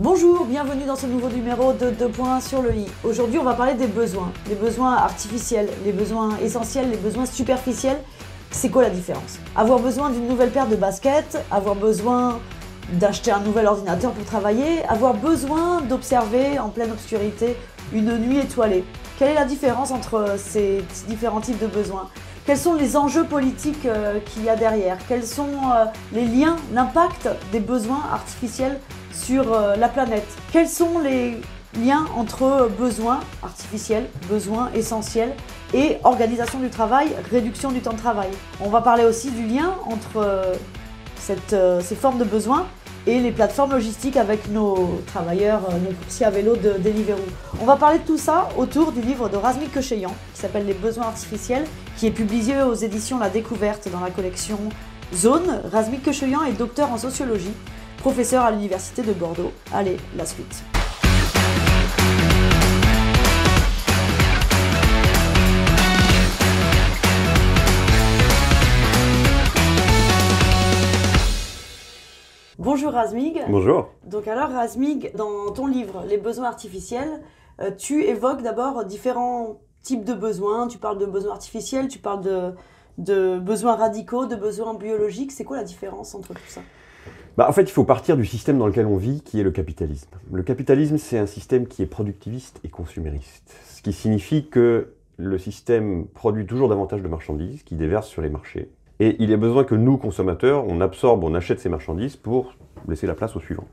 Bonjour, bienvenue dans ce nouveau numéro de 2 points sur le i. Aujourd'hui, on va parler des besoins, les besoins artificiels, les besoins essentiels, les besoins superficiels. C'est quoi la différence Avoir besoin d'une nouvelle paire de baskets, avoir besoin d'acheter un nouvel ordinateur pour travailler, avoir besoin d'observer en pleine obscurité une nuit étoilée. Quelle est la différence entre ces différents types de besoins Quels sont les enjeux politiques euh, qu'il y a derrière Quels sont euh, les liens, l'impact des besoins artificiels sur euh, la planète. Quels sont les liens entre euh, besoins artificiels, besoins essentiels et organisation du travail, réduction du temps de travail. On va parler aussi du lien entre euh, ces formes de besoins et les plateformes logistiques avec nos travailleurs, nos coursiers à vélo de Deliveroo. On va parler de tout ça autour du livre de Razmik Kocheyan qui s'appelle Les besoins artificiels, qui est publié aux éditions La Découverte dans la collection Zone. Razmik Kocheyan est docteur en sociologie professeur à l'université de Bordeaux. Allez, la suite. Bonjour Razmig. Bonjour. Donc alors Razmig, dans ton livre Les besoins artificiels, euh, tu évoques d'abord différents types de besoins. Tu parles de besoins artificiels, tu parles de, besoins radicaux, de besoins biologiques. C'est quoi la différence entre tout ça bah, en fait, il faut partir du système dans lequel on vit, qui est le capitalisme. Le capitalisme, c'est un système qui est productiviste et consumériste, ce qui signifie que le système produit toujours davantage de marchandises qui déversent sur les marchés. Et il a besoin que nous, consommateurs, on absorbe, on achète ces marchandises pour laisser la place aux suivantes.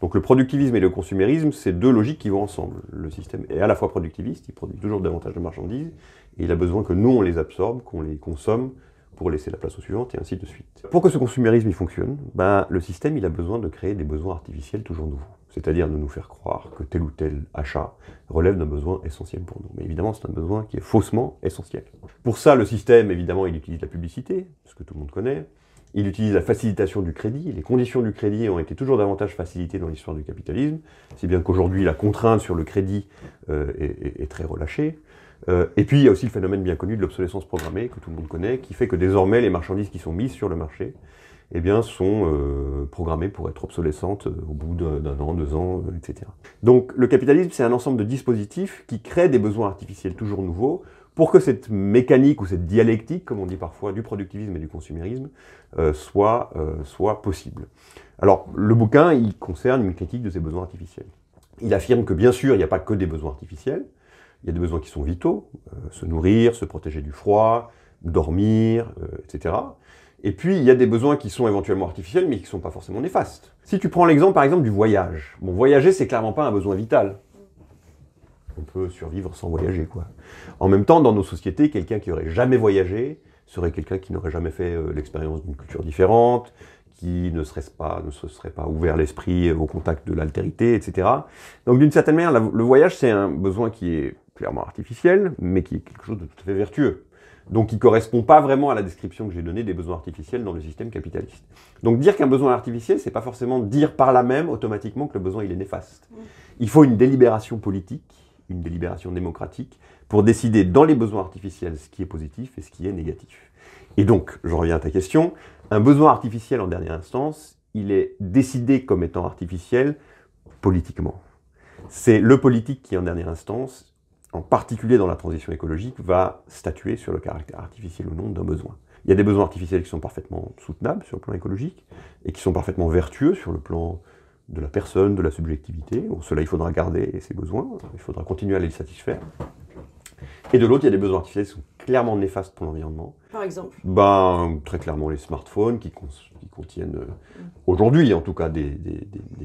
Donc le productivisme et le consumérisme, c'est deux logiques qui vont ensemble. Le système est à la fois productiviste, il produit toujours davantage de marchandises, et il a besoin que nous, on les absorbe, qu'on les consomme, pour laisser la place aux suivantes, et ainsi de suite. Pour que ce consumérisme fonctionne, ben, le système il a besoin de créer des besoins artificiels toujours nouveaux. C'est-à-dire de nous faire croire que tel ou tel achat relève d'un besoin essentiel pour nous. Mais évidemment, c'est un besoin qui est faussement essentiel. Pour ça, le système, évidemment, il utilise la publicité, ce que tout le monde connaît. Il utilise la facilitation du crédit. Les conditions du crédit ont été toujours davantage facilitées dans l'histoire du capitalisme, si bien qu'aujourd'hui la contrainte sur le crédit euh, est, très relâchée. Euh, et puis il y a aussi le phénomène bien connu de l'obsolescence programmée que tout le monde connaît, qui fait que désormais les marchandises qui sont mises sur le marché eh bien, sont euh, programmées pour être obsolescentes euh, au bout d'un an, deux ans, etc. Donc le capitalisme, c'est un ensemble de dispositifs qui créent des besoins artificiels toujours nouveaux pour que cette mécanique ou cette dialectique, comme on dit parfois, du productivisme et du consumérisme, soit, soit possible. Alors, le bouquin, il concerne une critique de ces besoins artificiels. Il affirme que bien sûr, il n'y a pas que des besoins artificiels, il y a des besoins qui sont vitaux, euh, se nourrir, se protéger du froid, dormir, euh, etc. Et puis, il y a des besoins qui sont éventuellement artificiels, mais qui ne sont pas forcément néfastes. Si tu prends l'exemple, par exemple, du voyage. Bon, voyager, c'est clairement pas un besoin vital. On peut survivre sans voyager, quoi. En même temps, dans nos sociétés, quelqu'un qui aurait jamais voyagé serait quelqu'un qui n'aurait jamais fait euh, l'expérience d'une culture différente, qui ne, serait pas, ne se serait pas ouvert l'esprit au contact de l'altérité, etc. Donc, d'une certaine manière, le voyage, c'est un besoin qui est clairement artificiel, mais qui est quelque chose de tout à fait vertueux. Donc il ne correspond pas vraiment à la description que j'ai donnée des besoins artificiels dans le système capitaliste. Donc dire qu'un besoin est artificiel, c'est pas forcément dire par là même automatiquement que le besoin il est néfaste. Il faut une délibération politique, une délibération démocratique, pour décider dans les besoins artificiels ce qui est positif et ce qui est négatif. Et donc, je reviens à ta question, un besoin artificiel en dernière instance, il est décidé comme étant artificiel politiquement. C'est le politique qui, en dernière instance, en particulier dans la transition écologique, va statuer sur le caractère artificiel ou non d'un besoin. Il y a des besoins artificiels qui sont parfaitement soutenables sur le plan écologique et qui sont parfaitement vertueux sur le plan de la personne, de la subjectivité. on cela, il faudra garder ces besoins, il faudra continuer à les satisfaire. Et de l'autre, il y a des besoins artificiels qui sont clairement néfastes pour l'environnement. Par exemple ben, Très clairement, les smartphones qui, contiennent, euh, aujourd'hui en tout cas, des,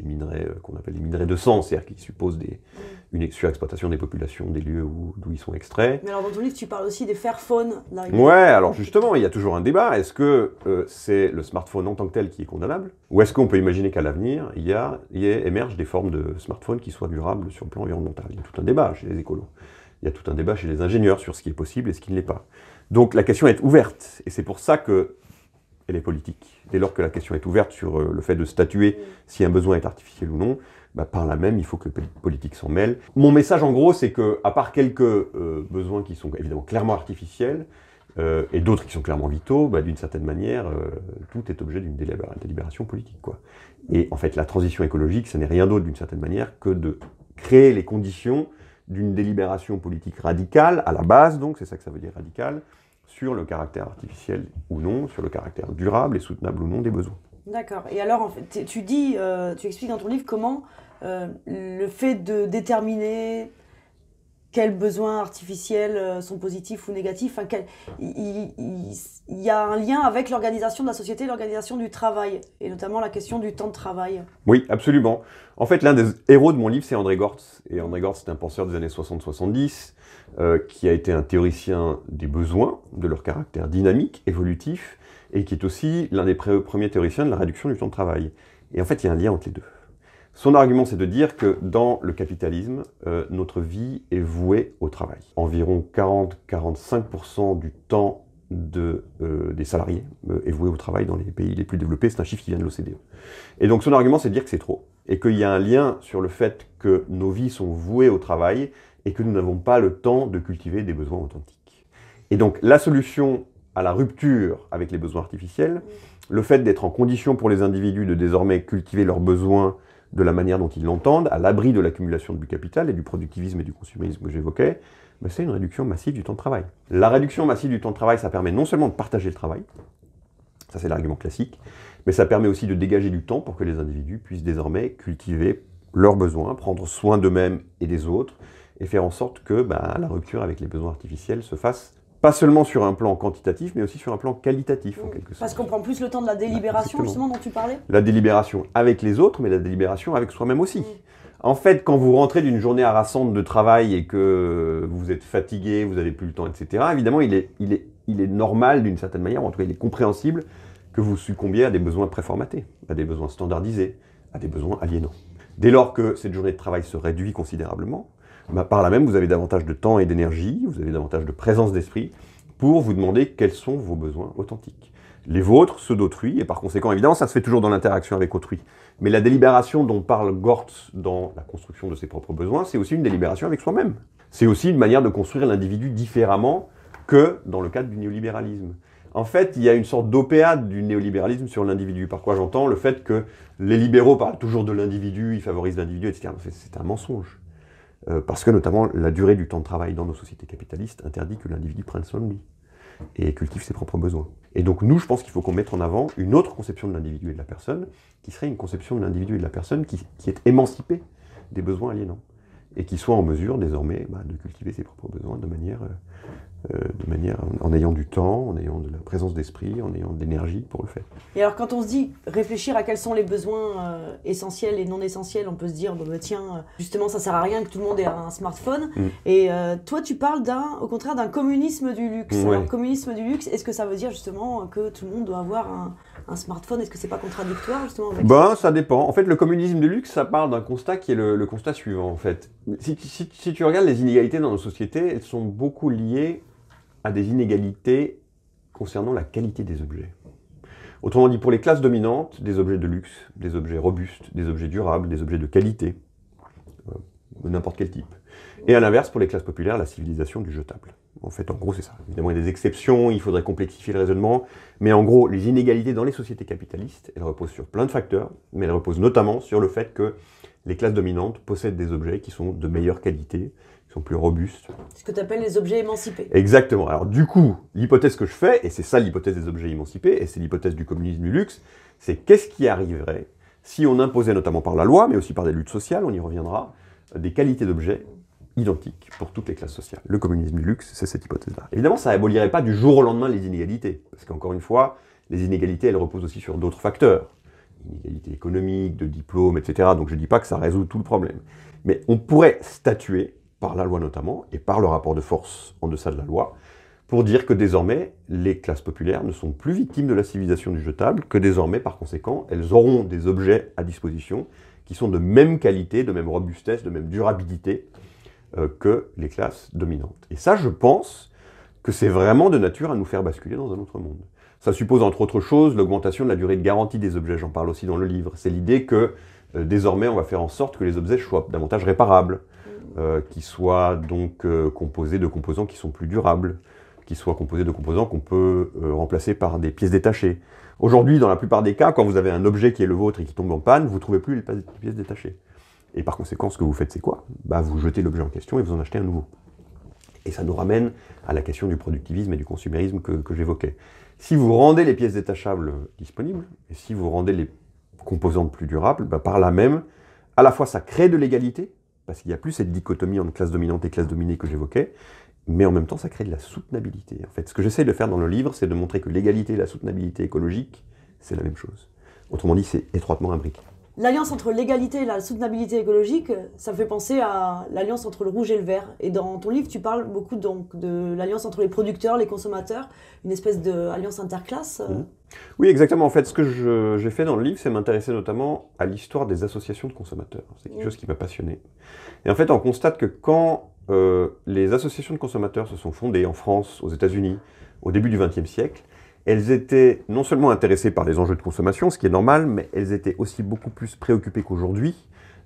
minerais euh, qu'on appelle des minerais de sang, c'est-à-dire qui supposent des, mm. une surexploitation des populations, des lieux d'où ils sont extraits. Mais alors dans ton livre, tu parles aussi des fairphones. Ouais, alors justement, il y a toujours un débat. Est-ce que euh, c'est le smartphone en tant que tel qui est condamnable Ou est-ce qu'on peut imaginer qu'à l'avenir, il y, a, émerge des formes de smartphones qui soient durables sur le plan environnemental Il y a tout un débat chez les écolos il y a tout un débat chez les ingénieurs sur ce qui est possible et ce qui ne l'est pas. Donc la question est ouverte, et c'est pour ça que est politique. Dès lors que la question est ouverte sur euh, le fait de statuer si un besoin est artificiel ou non, bah, par là même, il faut que les politiques s'en mêlent. Mon message, en gros, c'est que, à part quelques euh, besoins qui sont évidemment clairement artificiels, euh, et d'autres qui sont clairement vitaux, bah, d'une certaine manière, tout est objet d'une délibération politique. Quoi. Et en fait, la transition écologique, ça n'est rien d'autre, d'une certaine manière, que de créer les conditions d'une délibération politique radicale, à la base donc, c'est ça que ça veut dire radical, sur le caractère artificiel ou non, sur le caractère durable et soutenable ou non des besoins. D'accord. Et alors, en fait, tu dis, euh, tu expliques dans ton livre comment euh, le fait de déterminer quels besoins artificiels euh, sont positifs ou négatifs. il, y a un lien avec l'organisation de la société, l'organisation du travail, et notamment la question du temps de travail. Oui, absolument. En fait, l'un des héros de mon livre, c'est André Gortz. Et André Gortz, c'est un penseur des années 60-70, euh, qui a été un théoricien des besoins, de leur caractère dynamique, évolutif, et qui est aussi l'un des premiers théoriciens de la réduction du temps de travail. Et en fait, il y a un lien entre les deux. Son argument, c'est de dire que dans le capitalisme, euh, notre vie est vouée au travail. Environ 40-45% du temps euh, des salariés euh, est voué au travail dans les pays les plus développés. C'est un chiffre qui vient de l'OCDE. Et donc son argument, c'est de dire que c'est trop. Et qu'il y a un lien sur le fait que nos vies sont vouées au travail et que nous n'avons pas le temps de cultiver des besoins authentiques. Et donc la solution à la rupture avec les besoins artificiels, le fait d'être en condition pour les individus de désormais cultiver leurs besoins de la manière dont ils l'entendent, à l'abri de l'accumulation du capital et du productivisme et du consumérisme que j'évoquais, mais c'est une réduction massive du temps de travail. La réduction massive du temps de travail, ça permet non seulement de partager le travail, ça c'est l'argument classique, mais ça permet aussi de dégager du temps pour que les individus puissent désormais cultiver leurs besoins, prendre soin d'eux-mêmes et des autres, et faire en sorte que bah, la rupture avec les besoins artificiels se fasse pas seulement sur un plan quantitatif, mais aussi sur un plan qualitatif, en quelque sorte. Parce qu'on prend plus le temps de la délibération, justement, dont tu parlais La délibération avec les autres, mais la délibération avec soi-même aussi. En fait, quand vous rentrez d'une journée harassante de travail et que vous êtes fatigué, vous n'avez plus le temps, etc., évidemment, il est, normal, d'une certaine manière, ou en tout cas, il est compréhensible, que vous succombiez à des besoins préformatés, à des besoins standardisés, à des besoins aliénants. Dès lors que cette journée de travail se réduit considérablement, bah, par là même, vous avez davantage de temps et d'énergie, vous avez davantage de présence d'esprit pour vous demander quels sont vos besoins authentiques. Les vôtres, ceux d'autrui, et par conséquent, évidemment, ça se fait toujours dans l'interaction avec autrui. Mais la délibération dont parle Gortz dans la construction de ses propres besoins, c'est aussi une délibération avec soi-même. C'est aussi une manière de construire l'individu différemment que dans le cadre du néolibéralisme. En fait, il y a une sorte d'opéade du néolibéralisme sur l'individu. Par quoi j'entends le fait que les libéraux parlent toujours de l'individu, ils favorisent l'individu, etc. C'est un mensonge. Euh, parce que notamment la durée du temps de travail dans nos sociétés capitalistes interdit que l'individu prenne soin de lui et cultive ses propres besoins. Et donc nous, je pense qu'il faut qu'on mette en avant une autre conception de l'individu et de la personne, qui serait une conception de l'individu et de la personne qui, est émancipée des besoins aliénants, et qui soit en mesure désormais bah, de cultiver ses propres besoins de manière, euh, euh, de manière, en, ayant du temps, en ayant de la présence d'esprit, en ayant de l'énergie pour le faire. Et alors quand on se dit réfléchir à quels sont les besoins euh, essentiels et non essentiels, on peut se dire bah, tiens, euh, justement ça sert à rien que tout le monde ait un smartphone. Mm. Et toi tu parles d'un, au contraire d'un communisme du luxe. communisme du luxe, est-ce que ça veut dire justement que tout le monde doit avoir un, smartphone Est-ce que c'est pas contradictoire justement Ben ça dépend. En fait le communisme du luxe ça parle d'un constat qui est le, constat suivant en fait. Si, si, si tu regardes les inégalités dans nos sociétés, elles sont beaucoup liées à des inégalités concernant la qualité des objets. Autrement dit, pour les classes dominantes, des objets de luxe, des objets robustes, des objets durables, des objets de qualité, euh, de n'importe quel type. Et à l'inverse, pour les classes populaires, la civilisation du jetable. En fait, en gros, c'est ça. Évidemment, il y a des exceptions, il faudrait complexifier le raisonnement, mais en gros, les inégalités dans les sociétés capitalistes, elles reposent sur plein de facteurs, mais elles reposent notamment sur le fait que les classes dominantes possèdent des objets qui sont de meilleure qualité, qui sont plus robustes. Ce que tu appelles les objets émancipés. Exactement. Alors du coup, l'hypothèse que je fais, et c'est ça l'hypothèse des objets émancipés, et c'est l'hypothèse du communisme du luxe, c'est qu'est-ce qui arriverait si on imposait, notamment par la loi, mais aussi par des luttes sociales, on y reviendra, des qualités d'objets identiques pour toutes les classes sociales. Le communisme du luxe, c'est cette hypothèse-là. Évidemment, ça abolirait pas du jour au lendemain les inégalités, parce qu'encore une fois, les inégalités, elles reposent aussi sur d'autres facteurs inégalités économiques, de diplômes, etc. Donc je ne dis pas que ça résout tout le problème. Mais on pourrait statuer, par la loi notamment, et par le rapport de force en deçà de la loi, pour dire que désormais, les classes populaires ne sont plus victimes de la civilisation du jetable, que désormais, par conséquent, elles auront des objets à disposition qui sont de même qualité, de même robustesse, de même durabilité euh, que les classes dominantes. Et ça, je pense que c'est vraiment de nature à nous faire basculer dans un autre monde. Ça suppose entre autres choses l'augmentation de la durée de garantie des objets, j'en parle aussi dans le livre. C'est l'idée que euh, désormais on va faire en sorte que les objets soient davantage réparables, mmh. euh, qu'ils soient donc euh, composés de composants qui sont plus durables, qu'ils soient composés de composants qu'on peut remplacer par des pièces détachées. Aujourd'hui, dans la plupart des cas, quand vous avez un objet qui est le vôtre et qui tombe en panne, vous ne trouvez plus les pièces détachées. Et par conséquent, ce que vous faites, c'est quoi bah, Vous jetez l'objet en question et vous en achetez un nouveau. Et ça nous ramène à la question du productivisme et du consumérisme que j'évoquais. Si vous rendez les pièces détachables disponibles, et si vous rendez les composantes plus durables, bah, par là même, à la fois ça crée de l'égalité, parce qu'il n'y a plus cette dichotomie entre classe dominante et classe dominée que j'évoquais, mais en même temps ça crée de la soutenabilité. En fait, ce que j'essaye de faire dans le livre, c'est de montrer que l'égalité et la soutenabilité écologique, c'est la même chose. Autrement dit, c'est étroitement imbriqué. L'alliance entre l'égalité et la soutenabilité écologique, ça me fait penser à l'alliance entre le rouge et le vert. Et dans ton livre, tu parles beaucoup donc de l'alliance entre les producteurs, les consommateurs, une espèce d'alliance interclasse. Mhm. Oui, exactement. En fait, ce que j'ai fait dans le livre, c'est m'intéresser notamment à l'histoire des associations de consommateurs. C'est quelque chose qui m'a passionné. Et en fait, on constate que quand euh, les associations de consommateurs se sont fondées en France, aux États-Unis, au début du XXe siècle, elles étaient non seulement intéressées par les enjeux de consommation, ce qui est normal, mais elles étaient aussi beaucoup plus préoccupées qu'aujourd'hui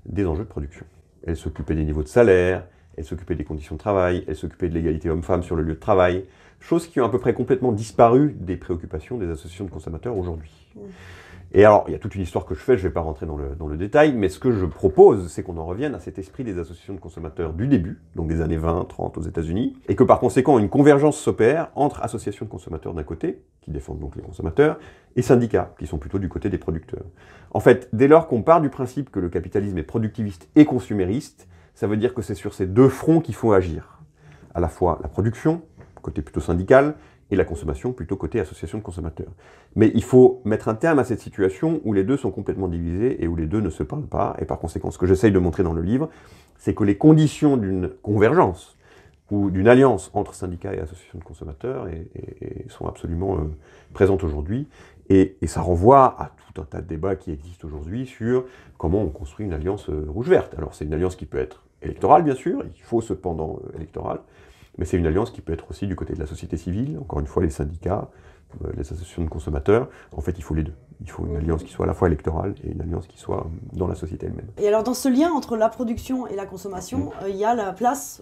des enjeux de production. Elles s'occupaient des niveaux de salaire, elles s'occupaient des conditions de travail, elles s'occupaient de l'égalité homme-femme sur le lieu de travail, choses qui ont à peu près complètement disparu des préoccupations des associations de consommateurs aujourd'hui. Et alors, il y a toute une histoire que je fais, je ne vais pas rentrer dans le, détail, mais ce que je propose, c'est qu'on en revienne à cet esprit des associations de consommateurs du début, donc des années 20, 30 aux États-Unis, et que par conséquent, une convergence s'opère entre associations de consommateurs d'un côté, qui défendent donc les consommateurs, et syndicats, qui sont plutôt du côté des producteurs. En fait, dès lors qu'on part du principe que le capitalisme est productiviste et consumériste, ça veut dire que c'est sur ces deux fronts qu'il faut agir. À la fois la production, côté plutôt syndical, et la consommation plutôt côté association de consommateurs. Mais il faut mettre un terme à cette situation où les deux sont complètement divisés et où les deux ne se parlent pas. Et par conséquent, ce que j'essaye de montrer dans le livre, c'est que les conditions d'une convergence ou d'une alliance entre syndicats et associations de consommateurs sont absolument euh, présentes aujourd'hui. Et, ça renvoie à tout un tas de débats qui existent aujourd'hui sur comment on construit une alliance euh, rouge-verte. Alors c'est une alliance qui peut être électorale, bien sûr, il faut cependant euh, électorale, mais c'est une alliance qui peut être aussi du côté de la société civile, encore une fois les syndicats, euh, les associations de consommateurs. En fait, il faut les deux. Il faut une alliance qui soit à la fois électorale et une alliance qui soit dans la société elle-même. Et alors dans ce lien entre la production et la consommation, mm. euh, il y a la place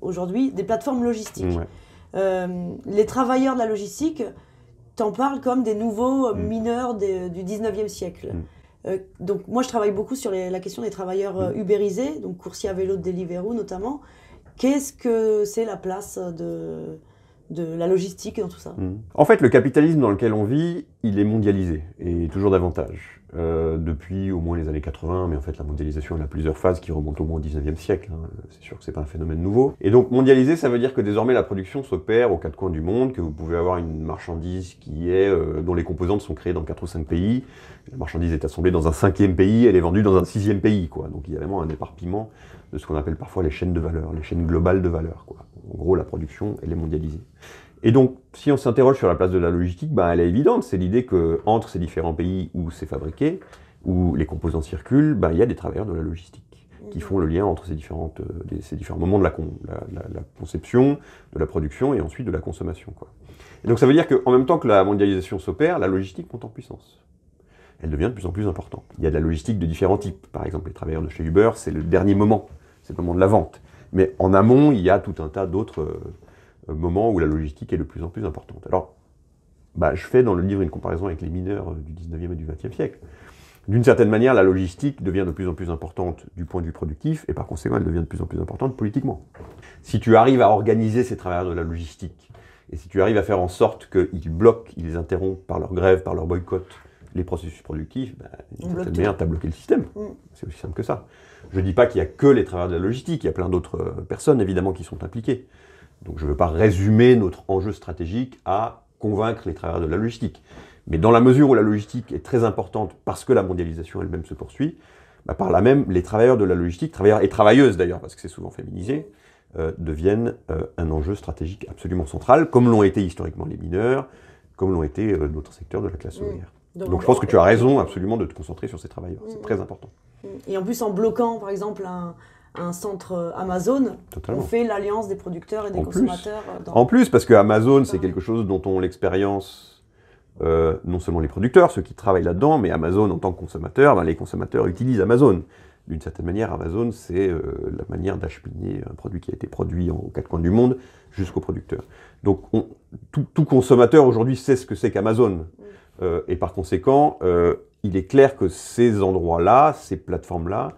aujourd'hui des plateformes logistiques. Euh, les travailleurs de la logistique, t'en parles comme des nouveaux mm. mineurs du 19e siècle. Mm. donc moi je travaille beaucoup sur la question des travailleurs ubérisés, donc coursiers à vélo de Deliveroo notamment. Qu'est-ce que c'est la place de, de la logistique dans tout ça hmm. En fait, le capitalisme dans lequel on vit, il est mondialisé et toujours davantage. Euh, depuis au moins les années 80, mais en fait la mondialisation elle a plusieurs phases qui remontent au moins au 19e siècle, hein. c'est sûr que c'est pas un phénomène nouveau. Et donc mondialisé, ça veut dire que désormais la production s'opère aux quatre coins du monde, que vous pouvez avoir une marchandise qui est, euh, dont les composantes sont créées dans quatre ou cinq pays, la marchandise est assemblée dans un cinquième pays, elle est vendue dans un sixième pays, quoi. Donc il y a vraiment un éparpillement de ce qu'on appelle parfois les chaînes de valeur, les chaînes globales de valeur. En gros, la production, elle est mondialisée. Et donc, si on s'interroge sur la place de la logistique, bah, elle est évidente. C'est l'idée que entre ces différents pays où c'est fabriqué, où les composants circulent, bah, il y a des travailleurs de la logistique qui font le lien entre ces, différentes, euh, ces différents moments de la, la, conception, de la production et ensuite de la consommation. Et donc ça veut dire qu'en même temps que la mondialisation s'opère, la logistique monte en puissance. Elle devient de plus en plus importante. Il y a de la logistique de différents types. Par exemple, les travailleurs de chez Uber, c'est le dernier moment c'est le moment de la vente. Mais en amont, il y a tout un tas d'autres euh, moments où la logistique est de plus en plus importante. Alors, bah, je fais dans le livre une comparaison avec les mineurs euh, du 19e et du 20e siècle. D'une certaine manière, la logistique devient de plus en plus importante du point de vue productif et par conséquent, elle devient de plus en plus importante politiquement. Si tu arrives à organiser ces travailleurs de la logistique et si tu arrives à faire en sorte qu'ils bloquent, ils interrompent par leur grève, par leur boycott les processus productifs, bah, d'une certaine manière, tu as bloqué le système. Mm. C'est aussi simple que ça. Je ne dis pas qu'il y a que les travailleurs de la logistique, il y a plein d'autres euh, personnes évidemment qui sont impliquées. Donc je ne veux pas résumer notre enjeu stratégique à convaincre les travailleurs de la logistique. Mais dans la mesure où la logistique est très importante parce que la mondialisation elle-même se poursuit, bah, par là même, les travailleurs de la logistique, travailleurs et travailleuses d'ailleurs, parce que c'est souvent féminisé, euh, deviennent euh, un enjeu stratégique absolument central, comme l'ont été historiquement les mineurs, comme l'ont été d'autres secteurs de la classe mmh. ouvrière. Donc, je pense que tu as raison absolument de te concentrer sur ces travailleurs, c'est mmh. très important. Et en plus, en bloquant, par exemple, un, centre euh, Amazon, on fait l'alliance des producteurs et des consommateurs. Euh, en plus, parce que Amazon, c'est quelque chose dont on l'expérience, euh, non seulement les producteurs, ceux qui travaillent là-dedans, mais Amazon en tant que consommateur, ben, les consommateurs utilisent Amazon. D'une certaine manière, Amazon, c'est la manière d'acheminer un produit qui a été produit en, aux quatre coins du monde jusqu'au producteur. Donc, tout, tout, consommateur aujourd'hui sait ce que c'est qu'Amazon. Mm. Euh, et par conséquent, euh, il est clair que ces endroits-là, ces plateformes-là,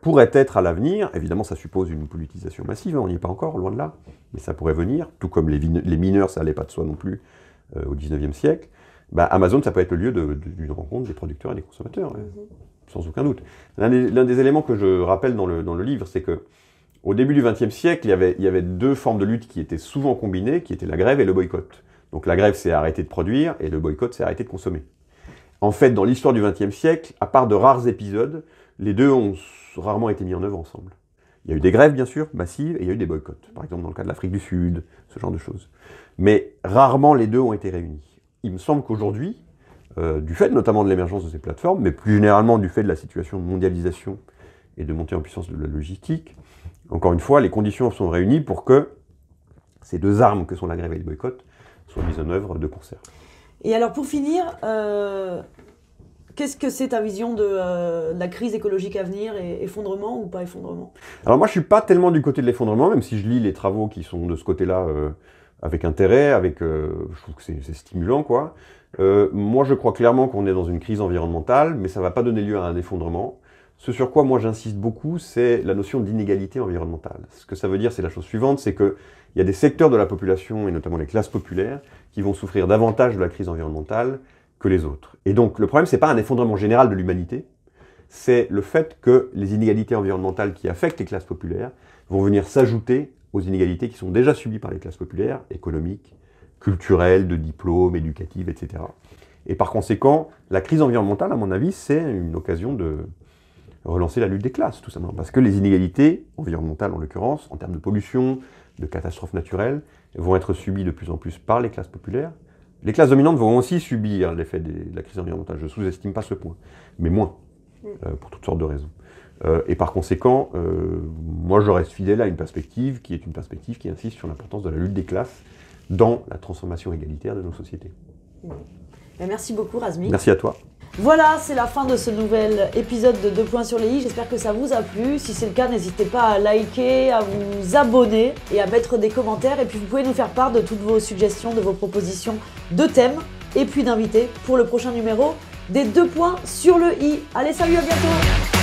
pourraient être à l'avenir, évidemment ça suppose une politisation massive, hein, on n'y est pas encore, loin de là, mais ça pourrait venir, tout comme les, mineurs, ça n'allait pas de soi non plus euh, au 19e siècle, bah, Amazon, ça peut être le lieu d'une rencontre des producteurs et des consommateurs, hein, mm-hmm. sans aucun doute. L'un des, éléments que je rappelle dans le, livre, c'est que au début du 20e siècle, il y, avait, deux formes de lutte qui étaient souvent combinées, qui étaient la grève et le boycott. Donc la grève, c'est arrêter de produire, et le boycott, c'est arrêter de consommer. En fait, dans l'histoire du XXe siècle, à part de rares épisodes, les deux ont rarement été mis en œuvre ensemble. Il y a eu des grèves, bien sûr, massives, et il y a eu des boycotts, par exemple dans le cas de l'Afrique du Sud, ce genre de choses. Mais rarement les deux ont été réunis. Il me semble qu'aujourd'hui, euh, du fait notamment de l'émergence de ces plateformes, mais plus généralement du fait de la situation de mondialisation et de montée en puissance de la logistique, encore une fois, les conditions sont réunies pour que ces deux armes que sont la grève et le boycott mise en œuvre de concert. Et alors pour finir, euh, qu'est-ce que c'est ta vision euh, de, la crise écologique à venir et effondrement ou pas effondrement Alors moi je suis pas tellement du côté de l'effondrement, même si je lis les travaux qui sont de ce côté-là euh, avec intérêt, avec, je trouve que c'est stimulant quoi. moi je crois clairement qu'on est dans une crise environnementale, mais ça va pas donner lieu à un effondrement. Ce sur quoi moi j'insiste beaucoup, c'est la notion d'inégalité environnementale. Ce que ça veut dire, c'est la chose suivante, c'est qu'il y a des secteurs de la population, et notamment les classes populaires, qui vont souffrir davantage de la crise environnementale que les autres. Et donc le problème, ce n'est pas un effondrement général de l'humanité, c'est le fait que les inégalités environnementales qui affectent les classes populaires vont venir s'ajouter aux inégalités qui sont déjà subies par les classes populaires, économiques, culturelles, de diplômes, éducatives, etc. Et par conséquent, la crise environnementale, à mon avis, c'est une occasion de, relancer la lutte des classes, tout simplement. Parce que les inégalités, environnementales en l'occurrence, en termes de pollution, de catastrophes naturelles, vont être subies de plus en plus par les classes populaires. Les classes dominantes vont aussi subir l'effet de la crise environnementale. Je sous-estime pas ce point, mais moins, mm. euh, pour toutes sortes de raisons. Euh, et par conséquent, euh, moi je reste fidèle à une perspective qui est une perspective qui insiste sur l'importance de la lutte des classes dans la transformation égalitaire de nos sociétés. Mm. Ben, merci beaucoup, Razmi. Merci à toi. Voilà, c'est la fin de ce nouvel épisode de 2 points sur les i. J'espère que ça vous a plu. Si c'est le cas, n'hésitez pas à liker, à vous abonner et à mettre des commentaires. Et puis vous pouvez nous faire part de toutes vos suggestions, de vos propositions de thèmes et puis d'invités pour le prochain numéro des Deux points sur le i. Allez, salut, à bientôt